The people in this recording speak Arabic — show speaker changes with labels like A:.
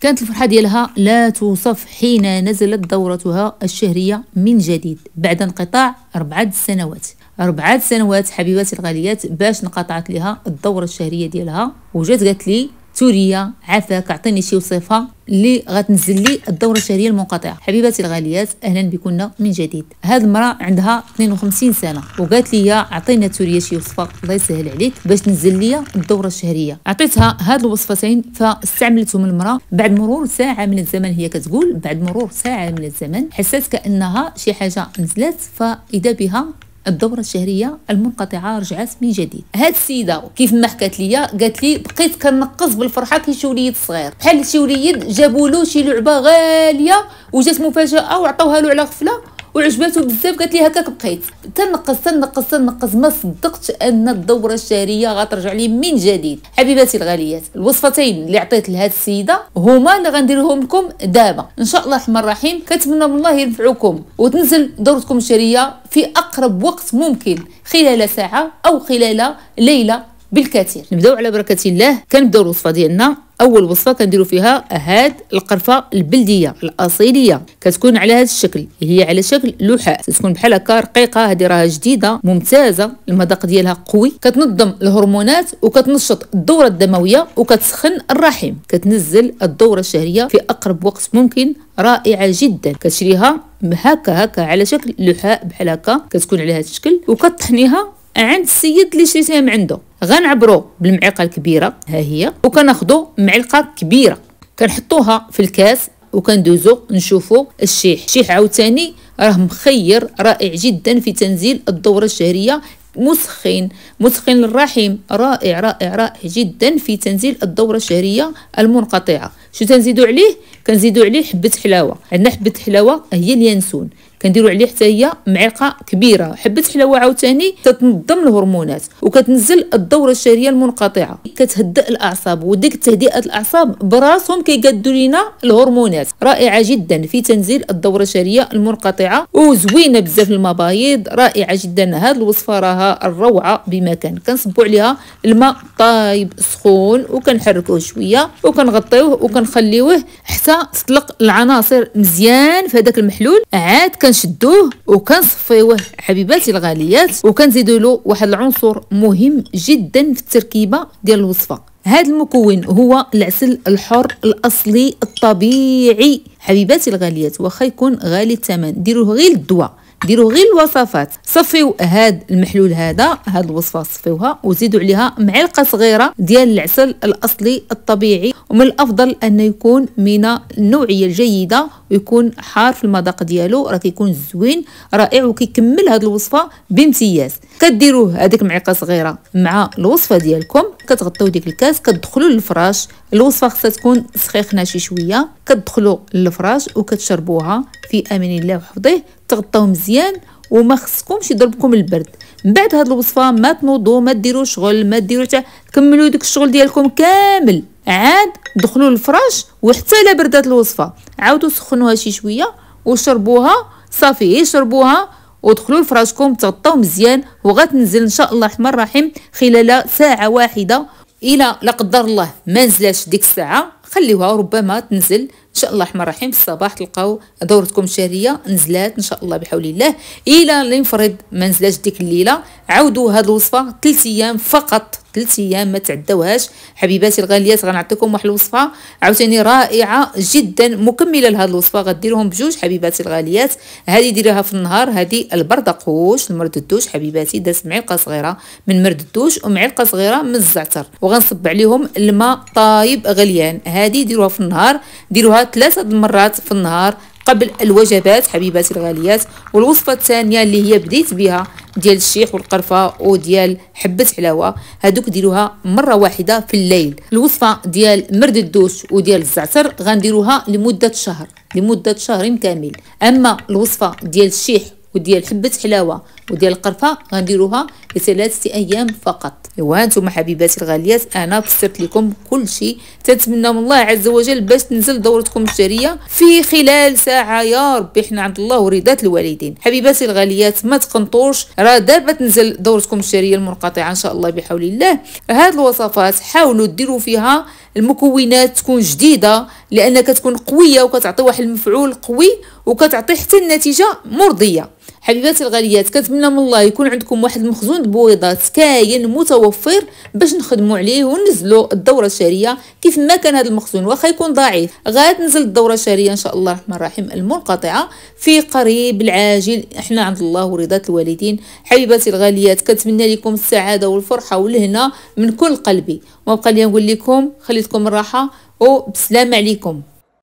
A: كانت الفرحة ديالها لا توصف حين نزلت دورتها الشهرية من جديد بعد انقطاع أربعة سنوات أربعة سنوات حبيباتي الغاليات باش انقطعت لها الدورة الشهرية ديالها وجات قالت لي سوريا عفاك اعطيني شي وصفه اللي غتنزل لي الدوره الشهريه المنقطعه حبيباتي الغاليات اهلا بكم من جديد هاد المراه عندها 52 سنه وقالت لي اعطينا سوريا شي وصفه الله يسهل عليك باش تنزل لي الدوره الشهريه عطيتها هاد الوصفتين فاستعملتهم المراه بعد مرور ساعه من الزمن هي كتقول بعد مرور ساعه من الزمن حسات كانها شي حاجه نزلت فاذا بها الدوره الشهريه المنقطعه رجعات من جديد هاد السيده كيف ما حكات ليا قالت لي بقيت كنقص بالفرحه كي شي وليد صغير بحال شي وليد جابوا له شي لعبه غاليه وجات مفاجاه وعطوها له على غفله وعجباتو بزاف قالت لي هكاك بقيت تنقص تنقص تنقص ما صدقتش ان الدوره الشهريه غترجع لي من جديد حبيباتي الغاليات الوصفتين اللي عطيت لهاد السيده هما اللي غنديرهم لكم دابا ان شاء الله الرحمن الرحيم كنتمنى من الله ينفعوكم وتنزل دورتكم الشهريه في اقرب وقت ممكن خلال ساعه او خلال ليله بالكثير نبداو على بركه الله كنبداو الوصفه ديالنا اول وصفه كنديروا فيها هاد القرفه البلديه الاصيليه كتكون على هذا الشكل هي على شكل لوحات تكون بحال هكا رقيقه هذه راها جديده ممتازه المذاق ديالها قوي كتنظم الهرمونات وكتنشط الدوره الدمويه وكتسخن الرحم كتنزل الدوره الشهريه في اقرب وقت ممكن رائعه جدا كتشريها هكا هكا على شكل لحاء بحال هكا كتكون على هذا الشكل وكطحنيها عند السيد اللي شريتيها من عنده غنعبرو بالمعلقه الكبيره ها هي وكناخذو معلقه كبيره كنحطوها في الكاس وكندوزو نشوفو الشيح الشيح عاوتاني راه مخير رائع جدا في تنزيل الدوره الشهريه مسخن مسخن للرحم رائع رائع رائع جدا في تنزيل الدوره الشهريه المنقطعه شو تنزيدو عليه كنزيدو عليه حبه حلاوه عندنا حبه حلاوه هي اليانسون كنديروا عليه حتى هي معلقه كبيره حبه الحلاوه عاوتاني كتنظم الهرمونات وكتنزل الدوره الشهريه المنقطعه كتهدئ الاعصاب وديك تهدئه الاعصاب براسهم كيقادوا لينا الهرمونات رائعه جدا في تنزيل الدوره الشهريه المنقطعه وزوينه بزاف المبايض رائعه جدا هاد الوصفه راها الروعه بمكان كنصبوا عليها الماء طايب سخون وكنحركوه شويه وكنغطيوه وكنخليوه حتى تطلق العناصر مزيان في هذاك المحلول عاد كنشدوه وكنصفيوه حبيباتي الغاليات وكنزيدو له واحد العنصر مهم جدا في التركيبه ديال الوصفه هذا المكون هو العسل الحر الاصلي الطبيعي حبيباتي الغاليات واخا يكون غالي الثمن ديروه غير الدواء ديروا غير الوصفات صفيو هاد المحلول هذا هاد الوصفه صفيوها وزيدوا عليها معلقه صغيره ديال العسل الاصلي الطبيعي ومن الافضل ان يكون من النوعيه الجيده ويكون حار في المذاق ديالو راه كيكون زوين رائع وكيكمل هاد الوصفه بامتياز كديروه هذيك معلقه صغيره مع الوصفه ديالكم كتغطيو ديك الكاس كتدخلوا للفراش الوصفه خصها تكون سخيخنا شي شويه كتدخلوا للفراش وكتشربوها في امان الله وحفظه تغطاو مزيان وما خصكمش يضربكم البرد من بعد هاد الوصفه ما تنوضوا ما ديروا شغل ما ديروا حتى كملوا داك الشغل ديالكم كامل عاد دخلوا للفراش وحتى لا بردات الوصفه عاودوا سخنوها شي شويه وشربوها صافي شربوها ودخلوا لفراشكم تغطاو مزيان وغتنزل ان شاء الله الرحمن الرحيم خلال ساعه واحده الى لا قدر الله ما نزلاش ديك الساعه خليوها ربما تنزل ان شاء الله الرحمن الرحيم في الصباح تلقاو دورتكم الشهريه نزلات ان شاء الله بحول الله الى لنفرض ما نزلاش ديك الليله عاودوا هذه الوصفه 3 ايام فقط ثلاث ايام ما تعدوهاش حبيباتي الغاليات غنعطيكم واحد الوصفه عاوتاني رائعه جدا مكمله لهاد الوصفه غديرهم بجوج حبيباتي الغاليات هذه ديريها في النهار هذه البردقوش المرددوش حبيباتي درت معلقه صغيره من مرددوش ومعلقه صغيره من الزعتر وغنصب عليهم الماء طايب غليان هذه ديروها في النهار ديروها ثلاثه المرات في النهار قبل الوجبات حبيباتي الغاليات والوصفه الثانيه اللي هي بديت بها ديال الشيخ والقرفه وديال حبه حلاوه هادوك ديروها مره واحده في الليل الوصفه ديال مرد الدوش وديال الزعتر غنديروها لمده شهر لمده شهر كامل اما الوصفه ديال الشيح وديال حبه حلاوه وديال القرفه غنديروها لثلاثه ايام فقط ايوا نتوما حبيباتي الغاليات انا فسرت لكم كل شيء تتمنى من الله عز وجل باش تنزل دورتكم الشهريه في خلال ساعه يا ربي حنا عند الله ورضات الوالدين حبيباتي الغاليات ما تقنطوش راه دابا تنزل دورتكم الشهريه المنقطعه ان شاء الله بحول الله هاد الوصفات حاولوا ديروا فيها المكونات تكون جديده لان كتكون قويه وكتعطي واحد المفعول قوي وكتعطي حتى النتيجه مرضيه حبيبات الغاليات كنتمنى من الله يكون عندكم واحد المخزون بويضات كاين متوفر باش نخدموا عليه ونزلوا الدوره الشهريه كيف ما كان هذا المخزون واخا يكون ضعيف غتنزل الدوره الشهريه ان شاء الله الرحمن الرحيم المنقطعه في قريب العاجل احنا عند الله ورضات الوالدين حبيباتي الغاليات كنتمنى لكم السعاده والفرحه والهنا من كل قلبي بقى لي نقول لكم خليتكم الراحه وبسلام عليكم